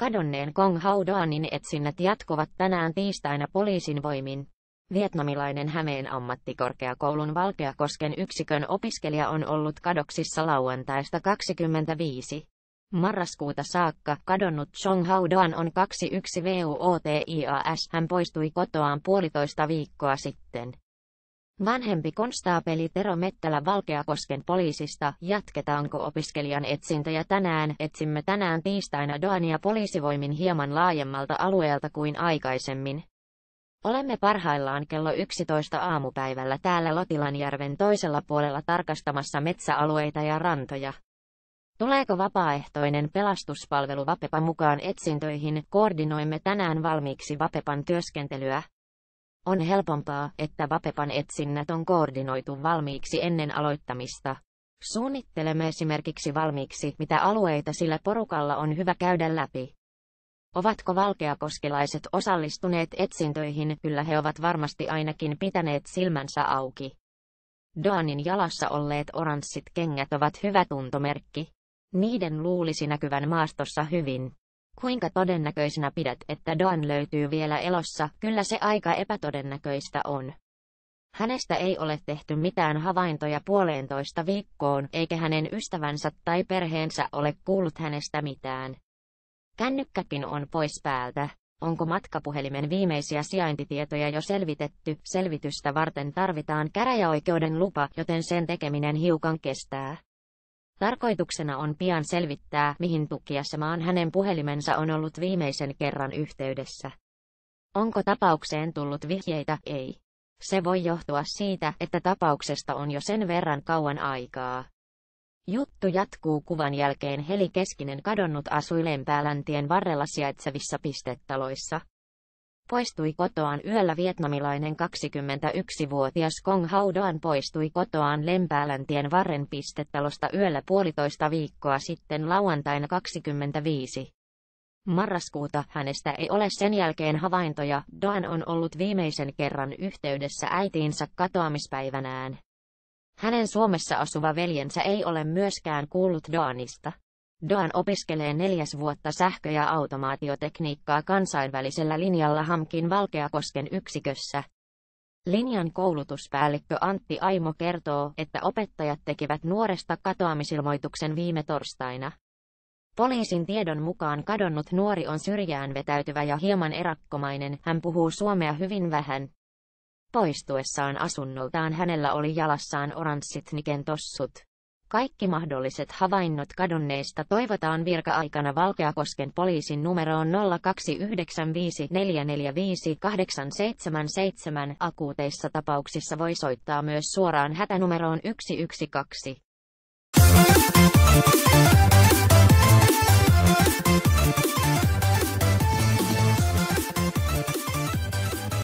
Kadonneen Kong Hau Doanin etsinnät jatkuvat tänään tiistaina poliisin voimin. Vietnamilainen Hämeen ammattikorkeakoulun Valkeakosken yksikön opiskelija on ollut kadoksissa lauantaista 25. Marraskuuta saakka kadonnut Chong Hau Doan on 21 VUOTIAS. Hän poistui kotoaan puolitoista viikkoa sitten. Vanhempi konstaapeli Tero Mettälä Valkeakosken poliisista, jatketaanko opiskelijan etsintöjä tänään? Etsimme tänään tiistaina Doania poliisivoimin hieman laajemmalta alueelta kuin aikaisemmin. Olemme parhaillaan kello 11 aamupäivällä täällä Lotilanjärven toisella puolella tarkastamassa metsäalueita ja rantoja. Tuleeko vapaaehtoinen pelastuspalvelu Vapepa mukaan etsintöihin? Koordinoimme tänään valmiiksi Vapepan työskentelyä. On helpompaa, että Vapepan etsinnät on koordinoitu valmiiksi ennen aloittamista. Suunnittelemme esimerkiksi valmiiksi, mitä alueita sillä porukalla on hyvä käydä läpi. Ovatko valkeakoskelaiset osallistuneet etsintöihin? Kyllä he ovat varmasti ainakin pitäneet silmänsä auki. Doanin jalassa olleet oranssit kengät ovat hyvä tuntomerkki. Niiden luulisi näkyvän maastossa hyvin. Kuinka todennäköisenä pidät, että Doan löytyy vielä elossa? Kyllä se aika epätodennäköistä on. Hänestä ei ole tehty mitään havaintoja puoleentoista viikkoon, eikä hänen ystävänsä tai perheensä ole kuullut hänestä mitään. Kännykkäkin on pois päältä. Onko matkapuhelimen viimeisiä sijaintitietoja jo selvitetty? Selvitystä varten tarvitaan käräjäoikeuden lupa, joten sen tekeminen hiukan kestää. Tarkoituksena on pian selvittää, mihin tukiasemaan hänen puhelimensa on ollut viimeisen kerran yhteydessä. Onko tapaukseen tullut vihjeitä? Ei. Se voi johtua siitä, että tapauksesta on jo sen verran kauan aikaa. Juttu jatkuu kuvan jälkeen Heli Keskinen kadonnut asui tien varrella sijaitsevissa pistetaloissa poistui kotoaan yöllä vietnamilainen 21-vuotias Kong Hau Doan poistui kotoaan Lempääläntien varren pistetalosta yöllä puolitoista viikkoa sitten lauantaina 25. Marraskuuta hänestä ei ole sen jälkeen havaintoja, Doan on ollut viimeisen kerran yhteydessä äitiinsä katoamispäivänään. Hänen Suomessa asuva veljensä ei ole myöskään kuullut Doanista. Doan opiskelee neljäs vuotta sähkö- ja automaatiotekniikkaa kansainvälisellä linjalla Hamkin Valkeakosken yksikössä. Linjan koulutuspäällikkö Antti Aimo kertoo, että opettajat tekivät nuoresta katoamisilmoituksen viime torstaina. Poliisin tiedon mukaan kadonnut nuori on syrjään vetäytyvä ja hieman erakkomainen, hän puhuu suomea hyvin vähän. Poistuessaan asunnoltaan hänellä oli jalassaan oranssit niken tossut. Kaikki mahdolliset havainnot kadonneista toivotaan virka-aikana Valkeakosken poliisin numeroon 0295445877. Akuuteissa tapauksissa voi soittaa myös suoraan hätänumeroon 112.